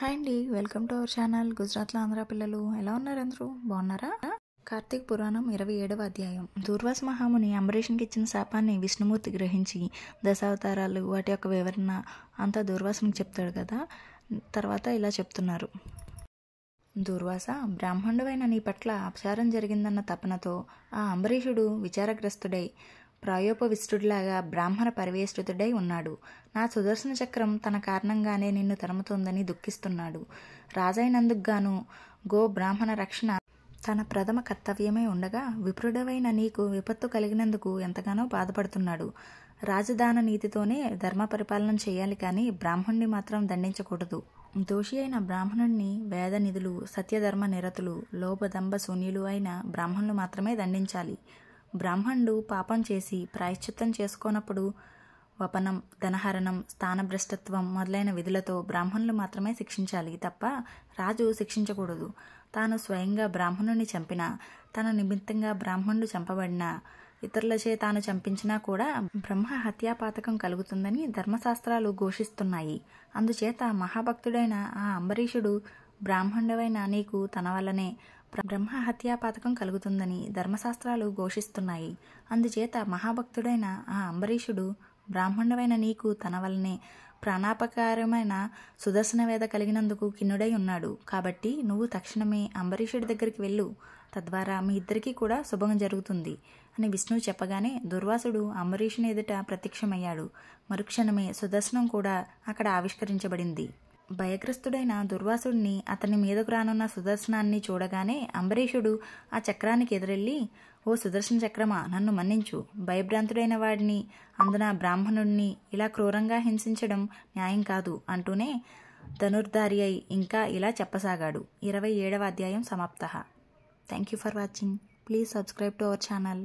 hi అండి welcome to our channel గుజరాత్లో ఆంధ్ర పిల్లలు ఎలా ఉన్నారు అందరూ బాగున్నారా కార్తీక్ పురాణం ఇరవై ఏడవ అధ్యాయం దూర్వాస మహాముని అంబరీషన్కి ఇచ్చిన శాపాన్ని విష్ణుమూర్తి గ్రహించి దశావతారాలు వాటి యొక్క వివరణ అంతా దూర్వాసనికి చెప్తాడు కదా తర్వాత ఇలా చెప్తున్నారు దూర్వాస బ్రాహ్మణుడైన నీ పట్ల అపచారం జరిగిందన్న తపనతో ఆ అంబరీషుడు విచారగ్రస్తుడై ప్రాయోపవిష్టుడిలాగా బ్రాహ్మణ పరివేష్టితుడై ఉన్నాడు నా సుదర్శన చక్రం తన కారణంగానే నిన్ను తరుముతోందని దుఃఖిస్తున్నాడు రాజైనందుకుగాను గో బ్రాహ్మణ రక్షణ తన ప్రథమ కర్తవ్యమే ఉండగా విప్రుడవైన నీకు విపత్తు కలిగినందుకు ఎంతగానో బాధపడుతున్నాడు రాజధాన నీతితోనే ధర్మ పరిపాలన చేయాలి కానీ బ్రాహ్మణ్ణి మాత్రం దండించకూడదు దోషి అయిన బ్రాహ్మణుణ్ణి వేద నిధులు సత్యధర్మ నిరతులు లోపదంబ శూన్యులు అయిన బ్రాహ్మణులు మాత్రమే దండించాలి బ్రాహ్మణుడు పాపం చేసి ప్రాయశ్చిత్తం చేసుకోనప్పుడు వపనం ధనహరణం స్థానభ్రష్టత్వం మొదలైన విధులతో బ్రాహ్మణులు మాత్రమే శిక్షించాలి తప్ప రాజు శిక్షించకూడదు తాను స్వయంగా బ్రాహ్మణుని చంపినా తన నిమిత్తంగా బ్రాహ్మణుడు చంపబడినా ఇతరులచే తాను చంపించినా కూడా బ్రహ్మ హత్యాపాతకం కలుగుతుందని ధర్మశాస్త్రాలు ఘోషిస్తున్నాయి అందుచేత మహాభక్తుడైన ఆ అంబరీషుడు బ్రాహ్మణుడవైన నీకు తన వల్లనే బ్రహ్మ హత్యా పాతకం కలుగుతుందని ధర్మశాస్త్రాలు ఘోషిస్తున్నాయి అందుచేత మహాభక్తుడైన ఆ అంబరీషుడు బ్రాహ్మణుడైన నీకు తన వలనే ప్రాణాపకారమైన సుదర్శన వేద కలిగినందుకు కిన్నుడై ఉన్నాడు కాబట్టి నువ్వు తక్షణమే అంబరీషుడి దగ్గరికి వెళ్ళు తద్వారా మీ ఇద్దరికీ కూడా శుభం జరుగుతుంది అని విష్ణువు చెప్పగానే దుర్వాసుడు అంబరీషుని ఎదుట ప్రత్యక్షమయ్యాడు మరుక్షణమే సుదర్శనం కూడా అక్కడ ఆవిష్కరించబడింది భయగ్రస్తుడైన దుర్వాసుడిని అతని మీదకు రానున్న సుదర్శనాన్ని చూడగానే అంబరీషుడు ఆ చక్రానికి ఎదురెళ్ళి ఓ సుదర్శన చక్రమా నన్ను మన్నించు భయభ్రాంతుడైన వాడిని అందున బ్రాహ్మణుడిని ఇలా క్రూరంగా హింసించడం న్యాయం కాదు అంటూనే ధనుర్ధారి అయి ఇంకా ఇలా చెప్పసాగాడు ఇరవై ఏడవ అధ్యాయం సమాప్త thank you for watching please subscribe to our channel